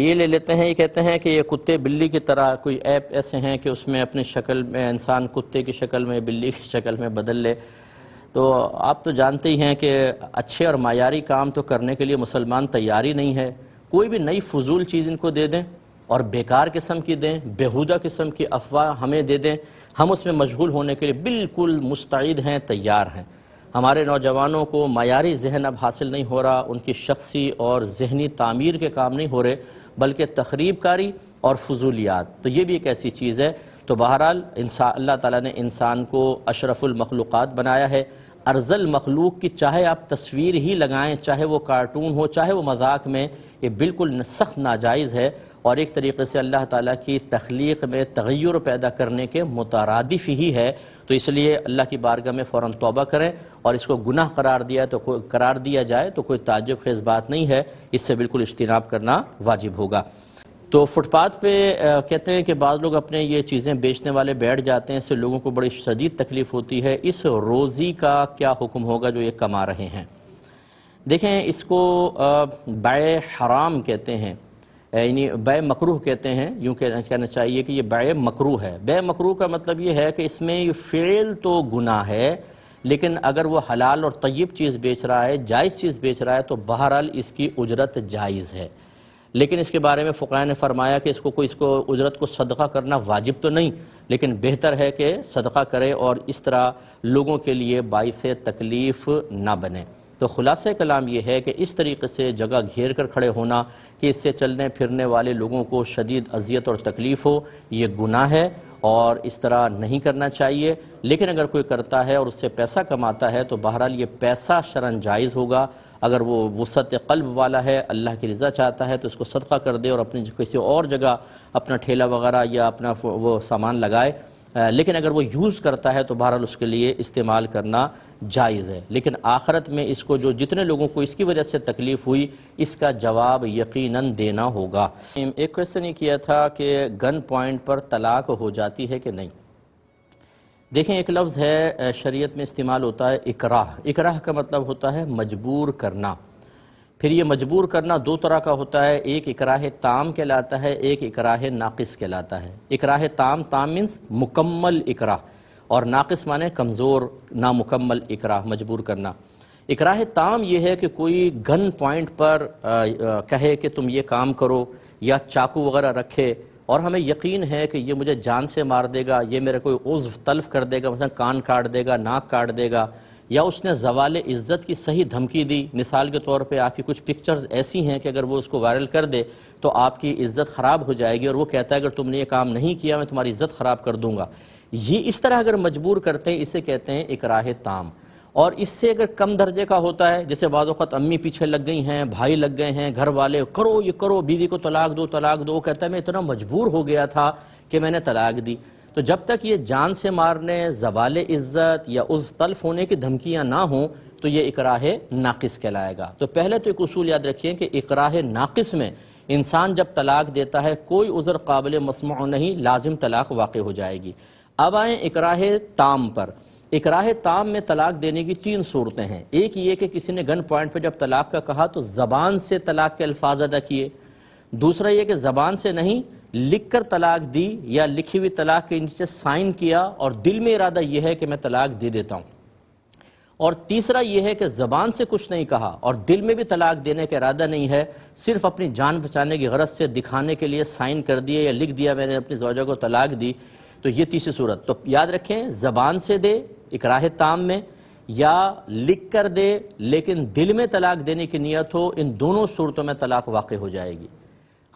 ये ले लेते हैं ये कहते हैं कि ये कुत्ते बिल्ली की तरह कोई ऐप ऐसे हैं कि उसमें अपनी शक्ल में इंसान कुत्ते की शक्ल में बिल्ली की शक्ल में बदल ले तो आप तो जानते ही हैं कि अच्छे और मायारी काम तो करने के लिए मुसलमान तैयारी नहीं है कोई भी नई फजूल चीज़ इनको दे दें और बेकार किस्म की दें बेहुदा किस्म की अफवाह हमें दे दें हम उसमें मशगूल होने के लिए बिल्कुल मुस्तैद हैं तैयार हैं हमारे नौजवानों को मायारी जहन अब हासिल नहीं हो रहा उनकी शख्सी और जहनी तामीर के काम नहीं हो रहे बल्कि तकरीब कारी और फजूलियात तो ये भी एक ऐसी चीज़ है तो बहरहाल इंसान अल्लाह ताला ने इंसान को अशरफुल मखलूक़ात बनाया है अर्जल मखलूक की चाहे आप तस्वीर ही लगाएं चाहे वो कार्टून हो चाहे वो मजाक में ये बिल्कुल सख्त नाजायज़ है और एक तरीके से अल्लाह ताला की तख्लीक में तगैर पैदा करने के मुतारदिफ ही है तो इसलिए अल्लाह की बारगाह में फ़ौर तोबा करें और इसको गुनाह करार दिया तो कोई करार दिया जाए तो कोई ताजब खेज़ बात नहीं है इससे बिल्कुल इज्तनाब करना वाजिब होगा तो फुटपाथ पे कहते हैं कि बाद लोग अपने ये चीज़ें बेचने वाले बैठ जाते हैं इससे लोगों को बड़ी शदीद तकलीफ़ होती है इस रोज़ी का क्या हुक्म होगा जो ये कमा रहे हैं देखें इसको बाय हराम कहते हैं यानी बै मकरूह कहते हैं यूँ कहना चाहिए कि ये बै मकरू है बै मकरूह का मतलब ये है कि इसमें फ़ेल तो गुना है लेकिन अगर वो हलाल और तयब चीज़ बेच रहा है जायज़ चीज़ बेच रहा है तो बहरहाल इसकी उजरत जायज़ है लेकिन इसके बारे में फ़ुका ने फरमाया कि इसको कोई इसको उजरत को सदका करना वाजिब तो नहीं लेकिन बेहतर है कि सदका करे और इस तरह लोगों के लिए बाइस तकलीफ़ ना बने तो ख़ुलास कलाम यह है कि इस तरीके से जगह घेर कर खड़े होना कि इससे चलने फिरने वाले लोगों को शदीद अजियत और तकलीफ़ हो ये गुनाह है और इस तरह नहीं करना चाहिए लेकिन अगर कोई करता है और उससे पैसा कमाता है तो बहरहाल ये पैसा शरण जायज़ होगा अगर वो वसत कल्ब वाला है अल्लाह की रज़ा चाहता है तो उसको सदका कर दे और अपनी किसी और जगह अपना ठेला वगैरह या अपना वो सामान लगाए लेकिन अगर वो यूज़ करता है तो बहरहाल उसके लिए इस्तेमाल करना जायज़ है लेकिन आखरत में इसको जो जितने लोगों को इसकी वजह से तकलीफ़ हुई इसका जवाब यकीनन देना होगा एक क्वेश्चन ये किया था कि गन पॉइंट पर तलाक हो जाती है कि नहीं देखें एक लफ्ज़ है शरीयत में इस्तेमाल होता है इकराह इकराह का मतलब होता है मजबूर करना फिर ये मजबूर करना दो तरह का होता है एक इकराह ताम कहलाता है एक इकराह नाकिस कहलाता है इकराह ताम ताम मीन्स मुकम्मल इकरा और नाकिस माने कमज़ोर नामुकम्मल इकरा मजबूर करना इकराह ताम यह है कि कोई गन पॉइंट पर आ, आ, कहे कि तुम ये काम करो या चाकू वगैरह रखे और हमें यकीन है कि ये मुझे जान से मार देगा ये मेरा कोई उज्व तल्फ कर देगा मतलब कान काट देगा नाक काट देगा या उसने जवाल इज़्ज़त की सही धमकी दी मिसाल के तौर पे आपकी कुछ पिक्चर्स ऐसी हैं कि अगर वो उसको वायरल कर दे तो आपकी इज़्ज़त ख़राब हो जाएगी और वो कहता है अगर तुमने ये काम नहीं किया मैं तुम्हारी इज़्ज़त ख़राब कर दूंगा ये इस तरह अगर मजबूर करते हैं इसे कहते हैं राह ताम और इससे अगर कम दर्जे का होता है जैसे बाज़त अम्मी पीछे लग गई हैं भाई लग गए हैं घर वाले करो ये करो बीवी को तलाक दो तलाक दो कहता है मैं इतना मजबूर हो गया था कि मैंने तलाक दी तो जब तक ये जान से मारने जवाल इज़्ज़त या उस तल्फ होने की धमकियाँ ना हों तो ये इकराह नाकिस कहलाएगा तो पहले तो एक असूल याद रखिए कि इकराह नाकिस में इंसान जब तलाक देता है कोई उज़र काबिल मसमू नहीं लाजिम तलाक वाक़ हो जाएगी अब आए इकराह ताम पर इकराह ताम में तलाक देने की तीन सूरतें हैं एक ये कि किसी ने गन पॉइंट पर जब तलाक का कहा तो ज़बान से तलाक के अल्फाज अदा किए दूसरा ये कि ज़बान से नहीं लिखकर तलाक दी या लिखी हुई तलाक के नीचे साइन किया और दिल में इरादा यह है कि मैं तलाक दे देता हूँ और तीसरा यह है कि ज़बान से कुछ नहीं कहा और दिल में भी तलाक देने का इरादा नहीं है सिर्फ अपनी जान बचाने की गरज से दिखाने के लिए साइन कर दिए या लिख दिया मैंने अपनी जोजा को तलाक दी तो ये तीसरी सूरत तो याद रखें ज़बान से दे इकराह ताम में या लिख कर दे लेकिन दिल में तलाक देने की नीयत हो इन दोनों सूरतों में तलाक वाक़ हो जाएगी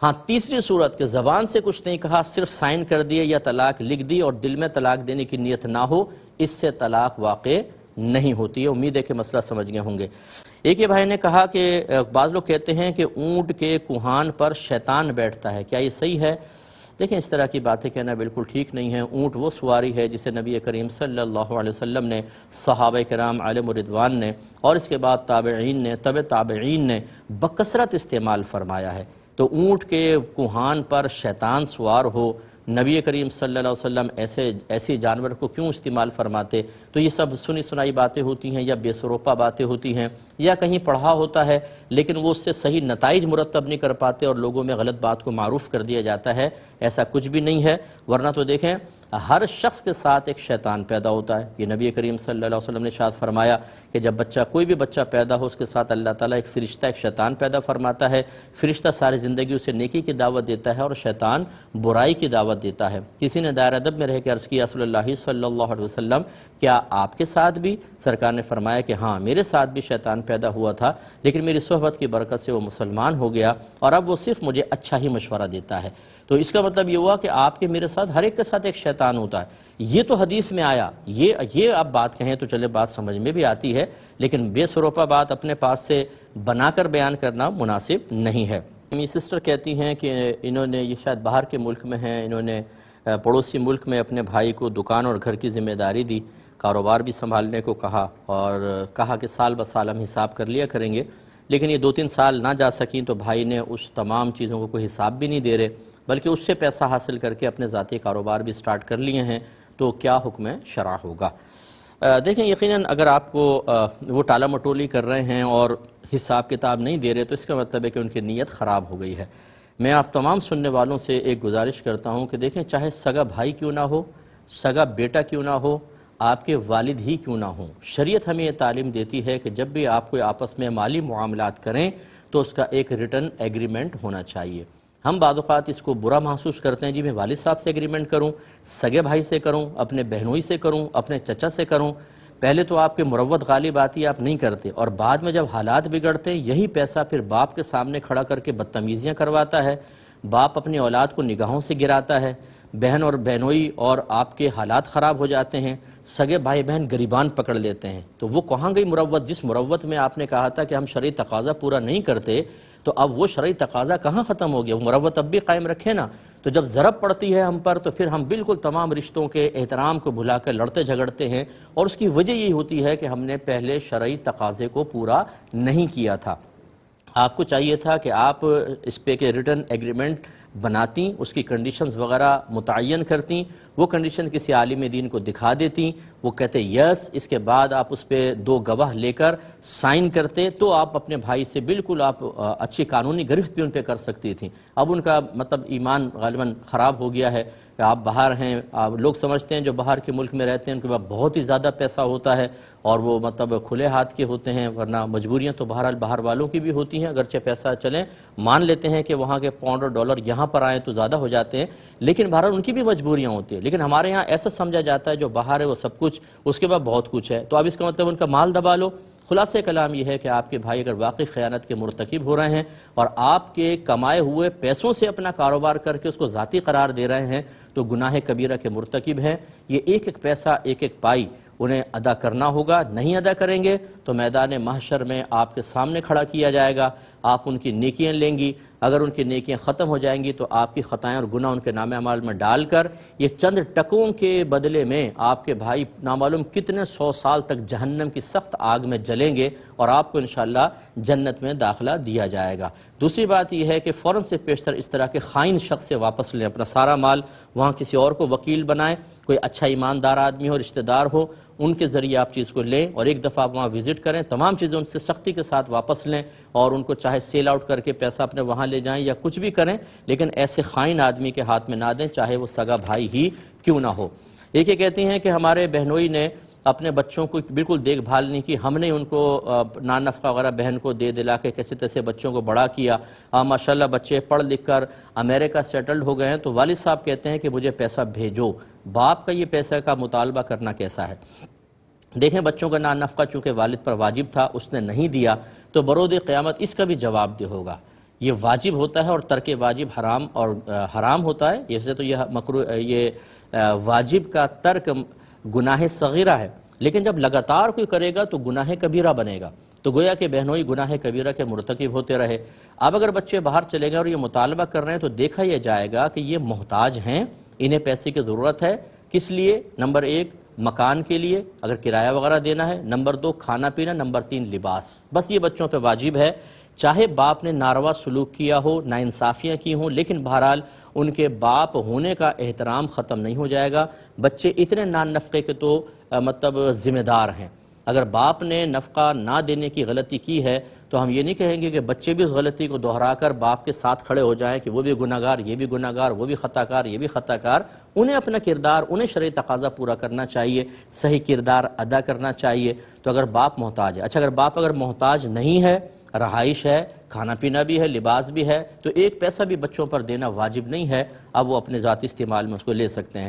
हाँ तीसरी सूरत के ज़बान से कुछ नहीं कहा सिर्फ साइन कर दिए या तलाक लिख दी और दिल में तलाक देने की नीयत ना हो इससे तलाक वाक़ नहीं होती है उम्मीद है कि मसला समझ गए होंगे एक ये भाई ने कहा कि बाज़ लोग कहते हैं कि ऊँट के कुहान पर शैतान बैठता है क्या ये सही है देखें इस तरह की बातें कहना बिल्कुल ठीक नहीं है ऊँट वो सवारी है जिसे नबी करीम सल्लल्लाहु अलैहि वसल्लम ने सहाब कराम आलम ने और इसके बाद ताबेन ने तब ताबेन ने बकसरत इस्तेमाल फरमाया है तो ऊँट के कुहान पर शैतान सवार हो नबी करीम सल्लल्लाहु अलैहि वसल्लम ऐसे ऐसे जानवर को क्यों इस्तेमाल फरमाते तो ये सब सुनी सुनाई बातें होती हैं या बेसरोपा बातें होती हैं या कहीं पढ़ा होता है लेकिन वो उससे सही नतज मुरतब नहीं कर पाते और लोगों में गलत बात को मारूफ़ कर दिया जाता है ऐसा कुछ भी नहीं है वरना तो देखें हर शख्स के साथ एक शैतान पैदा होता है ये नबी करीम सल्लल्लाहु अलैहि वसल्लम ने शायद फरमाया कि जब बच्चा कोई भी बच्चा पैदा हो उसके साथ अल्लाह ताला एक फ़रिश्ता एक शैतान पैदा फरमाता है फ़रिश्ता सारी ज़िंदगी उसे नेकी की दावत देता है और शैतान बुराई की दावत देता है किसी ने दायर अदब में रह के अर्ज़ किया सल्ला क्या आपके साथ भी सरकार ने फरमाया कि हाँ मेरे साथ भी शैतान पैदा हुआ था लेकिन मेरी सहबत की बरकत से वो मुसलमान हो गया और अब वो सिर्फ़ मुझे अच्छा ही मशवरा देता है तो इसका मतलब ये हुआ कि आपके मेरे साथ हर एक के साथ एक शैतान शैतान होता है ये तो हदीस में आया ये ये आप बात कहें तो चले बात समझ में भी आती है लेकिन बेसरोपा बात अपने पास से बनाकर बयान करना मुनासिब नहीं है मेरी सिस्टर कहती हैं कि इन्होंने ये शायद बाहर के मुल्क में हैं इन्होंने पड़ोसी मुल्क में अपने भाई को दुकान और घर की जिम्मेदारी दी कारोबार भी संभालने को कहा और कहा कि साल ब साल हम हिसाब कर लिया करेंगे लेकिन ये दो तीन साल ना जा सकें तो भाई ने उस तमाम चीज़ों को कोई हिसाब भी नहीं दे रहे बल्कि उससे पैसा हासिल करके अपने ज़ाती कारोबार भी स्टार्ट कर लिए हैं तो क्या हुक्म शरा होगा देखें यकीनन अगर आपको वो टाला मटोली कर रहे हैं और हिसाब किताब नहीं दे रहे तो इसका मतलब है कि उनकी नीयत ख़राब हो गई है मैं आप तमाम सुनने वालों से एक गुजारिश करता हूँ कि देखें चाहे सगा भाई क्यों ना हो सगा बेटा क्यों ना हो आपके वालिद ही क्यों ना हो शरीयत हमें यह तालीम देती है कि जब भी आप कोई आपस में माली मामला करें तो उसका एक रिटर्न एग्रीमेंट होना चाहिए हम बाज़ात इसको बुरा महसूस करते हैं जी मैं वालिद साहब से एग्रीमेंट करूँ सगे भाई से करूँ अपने बहनोई से करूँ अपने चचा से करूँ पहले तो आपके मुरवत गालिब आती ही आप नहीं करते और बाद में जब हालात बिगड़ते हैं यही पैसा फिर बाप के सामने खड़ा करके बदतमीज़ियाँ करवाता है बाप अपनी औलाद को निगाहों से गिराता है बहन और बहनोई और आपके हालात ख़राब हो जाते हैं सगे भाई बहन गरीबान पकड़ लेते हैं तो वो कहाँ गई मुरवत जिस मुरवत में आपने कहा था कि हम शरी तकाजा पूरा नहीं करते तो अब वो शरय तकाजा कहाँ ख़त्म हो गया मरवत अब भी कायम रखे ना तो जब ज़रब पड़ती है हम पर तो फिर हम बिल्कुल तमाम रिश्तों के एहतराम को भुला कर लड़ते झगड़ते हैं और उसकी वजह यही होती है कि हमने पहले शर्य तकाजे को पूरा नहीं किया था आपको चाहिए था कि आप इस पे के रिटर्न एग्रीमेंट बनाती उसकी कंडीशंस वगैरह मुतन करती वो कंडीशन किसी आलिम दीन को दिखा देती वो कहते यस इसके बाद आप उस पर दो गवाह लेकर साइन करते तो आप अपने भाई से बिल्कुल आप अच्छी कानूनी गिरफ्त भी उन पर कर सकती थी अब उनका मतलब ईमान गालिबा ख़राब हो गया है आप बाहर हैं आप लोग समझते हैं जो बाहर के मुल्क में रहते हैं उनके पास बहुत ही ज़्यादा पैसा होता है और वो मतलब खुले हाथ के होते हैं वरना मजबूरियाँ तो बाहर बाहर वालों की भी होती हैं अगरचे पैसा चलें मान लेते हैं कि वहाँ के पाउंड और डॉलर यहाँ पर आएँ तो ज़्यादा हो जाते हैं लेकिन बाहर उनकी भी मजबूरियाँ होती हैं लेकिन हमारे यहाँ ऐसा समझा जाता है जो बाहर है वो सब कुछ उसके बाद बहुत कुछ है तो अब इसका मतलब उनका माल दबा लो खुलास कलाम यह है कि आपके भाई अगर वाकई ख़यानत के मरतकब हो रहे हैं और आपके कमाए हुए पैसों से अपना कारोबार करके उसको ज़ाती करार दे रहे हैं तो गुनाह कबीरा के मरतकब हैं ये एक एक पैसा एक एक पाई उन्हें अदा करना होगा नहीं अदा करेंगे तो मैदान महाशर में आपके सामने खड़ा किया जाएगा आप उनकी नेकियाँ लेंगी अगर उनकी नेकियाँ ख़त्म हो जाएंगी तो आपकी ख़तएँ और गुना उनके नाम अमाल में डालकर ये चंद टकों के बदले में आपके भाई नामालूम कितने सौ साल तक जहन्नम की सख्त आग में जल चलेंगे और आपको इन जन्नत में दाखिला दिया जाएगा दूसरी बात यह है कि फ़ौरन से पेशर इस तरह के ख़ाइन शख्स से वापस लें अपना सारा माल वहाँ किसी और को वकील बनाएं कोई अच्छा ईमानदार आदमी हो रिश्तेदार हो उनके ज़रिए आप चीज़ को लें और एक दफ़ा आप वहाँ विज़िट करें तमाम चीज़ें उनसे सख्ती के साथ वापस लें और उनको चाहे सेल आउट करके पैसा अपने वहाँ ले जाएं या कुछ भी करें लेकिन ऐसे ख़ाइन आदमी के हाथ में ना दें चाहे वो सगा भाई ही क्यों ना हो ये कहती हैं कि हमारे बहनोई ने अपने बच्चों को बिल्कुल देखभाल नहीं की हमने उनको नान नफका वगैरह बहन को दे दिला के कैसे तैसे बच्चों को बड़ा किया हाँ, माशाल्लाह बच्चे पढ़ लिख कर अमेरिका सेटल्ड हो गए हैं तो वालिद साहब कहते हैं कि मुझे पैसा भेजो बाप का ये पैसा का मुतालबा करना कैसा है देखें बच्चों का नान नफका चूँकि वालद पर वाजिब था उसने नहीं दिया तो बरोद क़्यामत इसका भी जवाब दे होगा ये वाजिब होता है और तर्क वाजिब हराम और आ, हराम होता है इससे तो यह मकर ये आ, वाजिब का तर्क गुनाह सगीरा है लेकिन जब लगातार कोई करेगा तो गुनाह कबीरा बनेगा तो गोया कि बहनोई गुनाह कबीरा के मुरतकब होते रहे अब अगर बच्चे बाहर चले गए और ये मुतालबा कर रहे हैं तो देखा यह जाएगा कि ये मोहताज हैं इन्हें पैसे की ज़रूरत है किस लिए नंबर एक मकान के लिए अगर किराया वगैरह देना है नंबर दो खाना पीना नंबर तीन लिबास बस ये बच्चों पे वाजिब है चाहे बाप ने नारवा सलूक किया हो नाइंसाफ़ियाँ की हों लेकिन बहरहाल उनके बाप होने का एहतराम ख़त्म नहीं हो जाएगा बच्चे इतने नान नफ़े के तो मतलब ज़िम्मेदार हैं अगर बाप ने नफ़ा ना देने की गलती की है तो हम ये नहीं कहेंगे कि बच्चे भी उस गलती को दोहरा कर बाप के साथ खड़े हो जाएं कि वो भी गुनागार ये भी गुनागार वो भी ख़ताकार ये भी ख़ताकार उन्हें अपना किरदार उन्हें शर्य तकाजा पूरा करना चाहिए सही किरदार अदा करना चाहिए तो अगर बाप मोहताज है अच्छा अगर बाप अगर मोहताज नहीं है रहाइश है खाना पीना भी है लिबास भी है तो एक पैसा भी बच्चों पर देना वाजिब नहीं है अब वो अपने ज़ाती इस्तेमाल में उसको ले सकते हैं